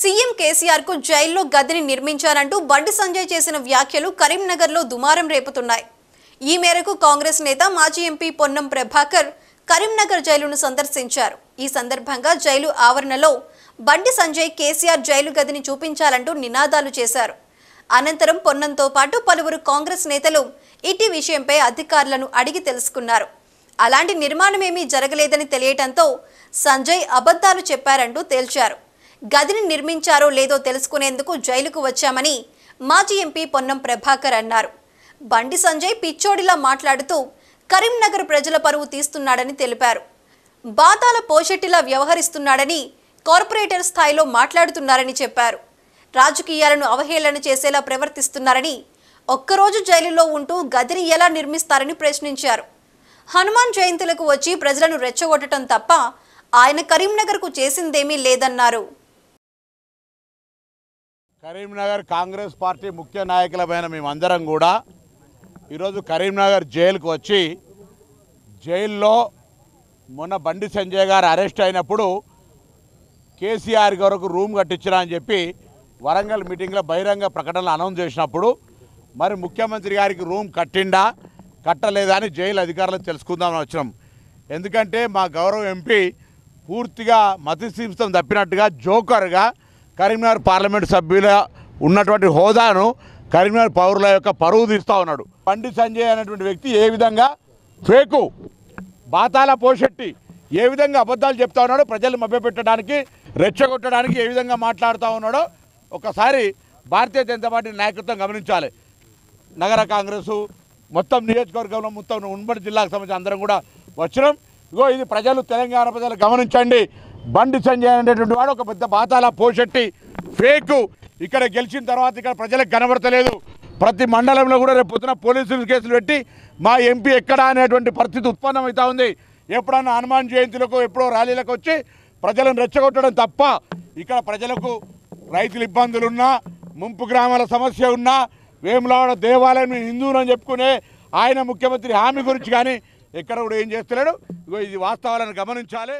CM KCR కు జైల్లో గదిని నిర్మించారంటూ బండి సంజయ్ చేసిన వ్యాఖ్యలు కరీంనగర్లో దుమారం రేపుతున్నాయి ఈ మేరకు కాంగ్రెస్ నేత మాజీ ఎంపీ పొన్నం ప్రభాకర్ కరీంనగర్ జైలును సందర్శించారు ఈ సందర్భంగా జైలు ఆవరణలో బండి సంజయ్ కేసీఆర్ జైలు గదిని చూపించాలంటూ నినాదాలు చేశారు అనంతరం పొన్నంతో పాటు పలువురు కాంగ్రెస్ నేతలు ఇటీ విషయంపై అధికారులను అడిగి తెలుసుకున్నారు అలాంటి నిర్మాణమేమీ జరగలేదని తెలియటంతో సంజయ్ అబద్ధాలు చెప్పారంటూ తేల్చారు గదిని నిర్మించారో లేదో తెలుసుకునేందుకు జైలుకు వచ్చామని మాజీ ఎంపీ పొన్నం ప్రభాకర్ అన్నారు బండి సంజయ్ పిచ్చోడిలా మాట్లాడుతూ కరీంనగర్ ప్రజల పరువు తీస్తున్నాడని తెలిపారు బాతాల పోషెట్టిలా వ్యవహరిస్తున్నాడని కార్పొరేటర్ స్థాయిలో మాట్లాడుతున్నారని చెప్పారు రాజకీయాలను అవహేళన చేసేలా ప్రవర్తిస్తున్నారని ఒక్కరోజు జైలులో ఉంటూ గదిని ఎలా నిర్మిస్తారని ప్రశ్నించారు హనుమాన్ జయంతులకు వచ్చి ప్రజలను రెచ్చగొట్టడం తప్ప ఆయన కరీంనగర్కు చేసిందేమీ లేదన్నారు కరీంనగర్ కాంగ్రెస్ పార్టీ ముఖ్య నాయకులమైన మేమందరం కూడా ఈరోజు కరీంనగర్ జైలుకు వచ్చి జైల్లో మొన్న బండి సంజయ్ గారు అరెస్ట్ అయినప్పుడు కేసీఆర్ గారు రూమ్ కట్టించిన అని చెప్పి వరంగల్ మీటింగ్లో బహిరంగ ప్రకటనలు అనౌన్స్ చేసినప్పుడు మరి ముఖ్యమంత్రి గారికి రూమ్ కట్టిండా కట్టలేదా అని జైలు అధికారులకు తెలుసుకుందామని వచ్చినాం ఎందుకంటే మా గౌరవ ఎంపీ పూర్తిగా మతిశీంసం తప్పినట్టుగా జోకర్గా కరీంనగర్ పార్లమెంటు సభ్యుల ఉన్నటువంటి హోదాను కరీంనగర్ పౌరుల యొక్క పరువు తీస్తూ ఉన్నాడు బండి సంజయ్ అనేటువంటి వ్యక్తి ఏ విధంగా ఫేకు బాతాల పోషెట్టి ఏ విధంగా అబద్ధాలు చెప్తా ఉన్నాడో ప్రజలు మభ్యపెట్టడానికి రెచ్చగొట్టడానికి ఏ విధంగా మాట్లాడుతూ ఉన్నాడో ఒకసారి భారతీయ జనతా పార్టీ నాయకత్వం గమనించాలి నగర కాంగ్రెసు మొత్తం నియోజకవర్గంలో మొత్తం ఉమ్మడి జిల్లాకు సంబంధించి అందరం కూడా వచ్చినాం ఇగో ఇది ప్రజలు తెలంగాణ ప్రజలు గమనించండి బండి సంజయ్ అనేటటువంటి వాడు ఒక పెద్ద బాతాల పోషెట్టి ఫేక్ ఇక్కడ గెలిచిన తర్వాత ఇక్కడ ప్రజలకు కనబడతలేదు ప్రతి మండలంలో కూడా రేపు పొద్దున పోలీసులు కేసులు పెట్టి మా ఎంపీ ఎక్కడా అనేటువంటి పరిస్థితి ఉత్పన్నమవుతా ఉంది ఎప్పుడన్నా హనుమాన్ జయంతులకు ఎప్పుడో ర్యాలీలకు వచ్చి ప్రజలను రెచ్చగొట్టడం తప్ప ఇక్కడ ప్రజలకు ఇబ్బందులు ఇబ్బందులున్నా ముంపు గ్రామాల సమస్య ఉన్నా వేములవాడ దేవాలయం హిందువులు అని చెప్పుకునే ఆయన ముఖ్యమంత్రి హామీ గురించి కానీ ఎక్కడ కూడా ఏం చేస్తలేడు ఇది వాస్తవాలను గమనించాలి